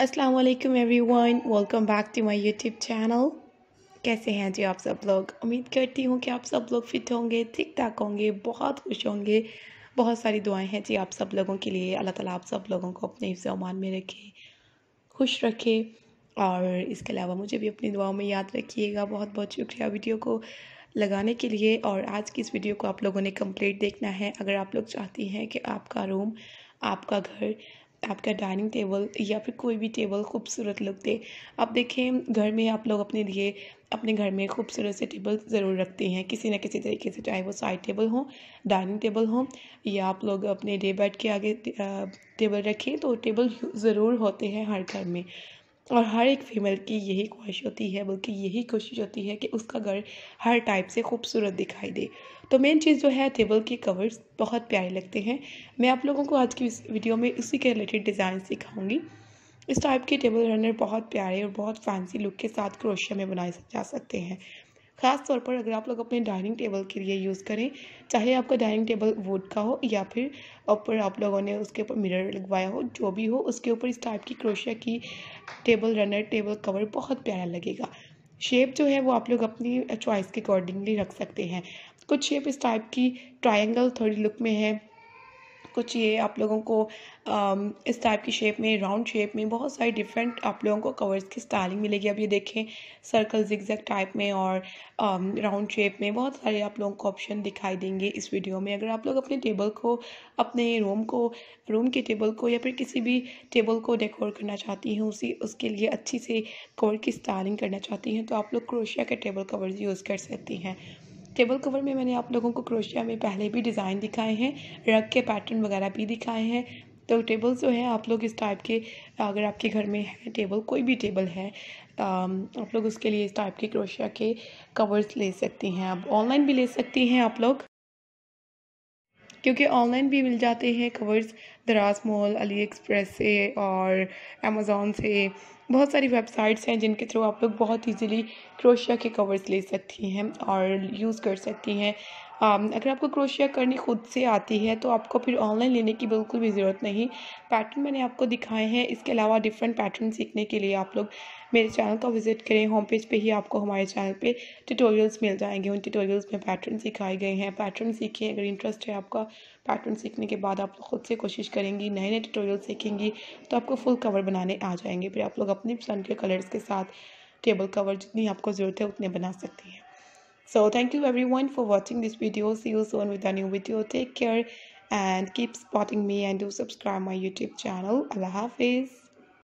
Aslam everyone welcome back to my YouTube channel कैसे हैं जी आप सब लोग उम्मीद करती हूँ कि आप सब लोग फिट होंगे ठीक ठाक होंगे बहुत खुश होंगे बहुत सारी दुआएं हैं जी आप सब लोगों के लिए अल्लाह ताला आप सब लोगों को अपने हिस्से अमान में रखे खुश रखे और इसके अलावा मुझे भी अपनी दुआओं में याद रखिएगा बहुत बहुत शुक्रिया वीडियो को लगाने के लिए और आज की इस वीडियो को आप लोगों ने कम्प्लीट देखना है अगर आप लोग चाहती हैं कि आपका रूम आपका घर आपका डाइनिंग टेबल या फिर कोई भी टेबल खूबसूरत लुक दे आप देखें घर में आप लोग अपने लिए अपने घर में खूबसूरत से टेबल ज़रूर रखते हैं किसी ना किसी तरीके से चाहे वो साइड टेबल हो डाइनिंग टेबल हो या आप लोग अपने डे बेड के आगे टेबल रखें तो टेबल ज़रूर होते हैं हर घर में और हर एक फीमेल की यही ख्वाहिश होती है बल्कि यही कोशिश होती है कि उसका घर हर टाइप से खूबसूरत दिखाई दे तो मेन चीज़ जो है टेबल के कवर्स बहुत प्यारे लगते हैं मैं आप लोगों को आज की वीडियो में उसी के रिलेटेड डिज़ाइन सिखाऊंगी इस टाइप के टेबल रनर बहुत प्यारे और बहुत फैंसी लुक के साथ क्रोशिया में बनाए जा सकते हैं ख़ास तौर पर अगर आप लोग अपने डाइनिंग टेबल के लिए यूज़ करें चाहे आपका डाइनिंग टेबल वुड का हो या फिर ऊपर आप लोगों ने उसके ऊपर मिरर लगवाया हो जो भी हो उसके ऊपर इस टाइप की क्रोशिया की टेबल रनर टेबल कवर बहुत प्यारा लगेगा शेप जो है वो आप लोग अपनी चॉइस के अकॉर्डिंगली रख सकते हैं कुछ शेप इस टाइप की ट्राइंगल थोड़ी लुक में है कुछ ये आप लोगों को इस टाइप की शेप में राउंड शेप में बहुत सारी डिफरेंट आप लोगों को कवर्स की स्टाइलिंग मिलेगी अब ये देखें सर्कल जिक्जैक टाइप में और राउंड शेप में बहुत सारे आप लोगों को ऑप्शन दिखाई देंगे इस वीडियो में अगर आप लोग अपने टेबल को अपने रूम को रूम के टेबल को या फिर किसी भी टेबल को डेकोर करना चाहती हैं उसी उसके लिए अच्छी से कवर की स्टाइलिंग करना चाहती हैं तो आप लोग क्रोशिया के टेबल कवर्स यूज़ कर सकती हैं टेबल कवर में मैंने आप लोगों को क्रोशिया में पहले भी डिज़ाइन दिखाए हैं रग के पैटर्न वगैरह भी दिखाए हैं तो टेबल जो है आप लोग इस टाइप के अगर आपके घर में है टेबल कोई भी टेबल है आप लोग उसके लिए इस टाइप के क्रोशिया के कवर्स ले सकती हैं आप ऑनलाइन भी ले सकती हैं आप लोग क्योंकि ऑनलाइन भी मिल जाते हैं कवर्स दराज मॉल अली एक्सप्रेस से और अमेज़ोन से बहुत सारी वेबसाइट्स हैं जिनके थ्रू आप लोग बहुत इजीली क्रोशिया के कवर्स ले सकती हैं और यूज़ कर सकती हैं um, अगर आपको क्रोशिया करनी खुद से आती है तो आपको फिर ऑनलाइन लेने की बिल्कुल भी ज़रूरत नहीं पैटर्न मैंने आपको दिखाए हैं इसके अलावा डिफरेंट पैटर्न सीखने के लिए आप लोग मेरे चैनल का विजिट करें होम पेज पे ही आपको हमारे चैनल पे ट्यूटोरियल्स मिल जाएंगे उन ट्यूटोरियल्स में पैटर्न सिखाए गए हैं पैटर्न सीखें अगर इंटरेस्ट है आपका पैटर्न सीखने के बाद आप लोग खुद से कोशिश करेंगी नए नए ट्यूटोरियल सीखेंगी तो आपको फुल कवर बनाने आ जाएंगे फिर आप लोग अपनी पसंद के कलर्स के साथ टेबल कवर जितनी आपको ज़रूरत है उतने बना सकती हैं so thank you everyone for watching this video see you soon with new video take care and keep supporting me and do subscribe my YouTube channel अल्लाह हाफिज़